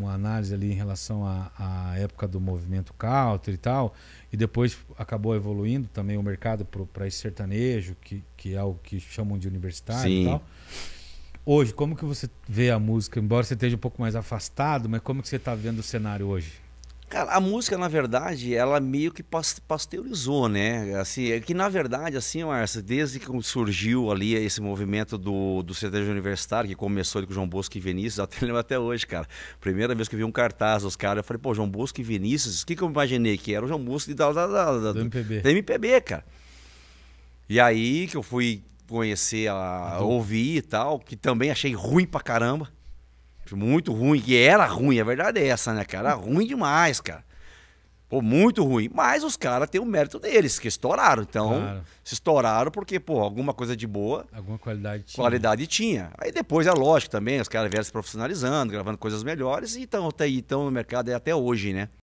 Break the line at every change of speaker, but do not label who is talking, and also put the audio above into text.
uma análise ali em relação à, época do movimento counter e tal, e depois acabou evoluindo também o mercado para esse sertanejo, que, que é o que chamam de universitário Sim. e tal. Hoje, como que você vê a música? Embora você esteja um pouco mais afastado, mas como que você está vendo o cenário hoje?
Cara, a música, na verdade, ela meio que pasteurizou, né? Assim, é que na verdade, assim, Marcia, desde que surgiu ali esse movimento do, do sertanejo universitário, que começou ali com João Bosco e Vinícius, até lembro até hoje, cara. Primeira vez que eu vi um cartaz dos caras, eu falei, pô, João Bosco e Vinícius, o que, que eu imaginei? Que era o João Bosco da, da, da, do MPB. Da MPB, cara. E aí que eu fui conhecer, a, ouvir e tal, que também achei ruim pra caramba. Muito ruim, que era ruim, a verdade é essa, né, cara? ruim demais, cara. Pô, muito ruim. Mas os caras têm o mérito deles, que estouraram. Então, claro. se estouraram porque, pô, alguma coisa de boa. Alguma qualidade tinha. Qualidade tinha. Aí depois, é lógico também, os caras vieram se profissionalizando, gravando coisas melhores e estão até aí, estão no mercado é até hoje, né?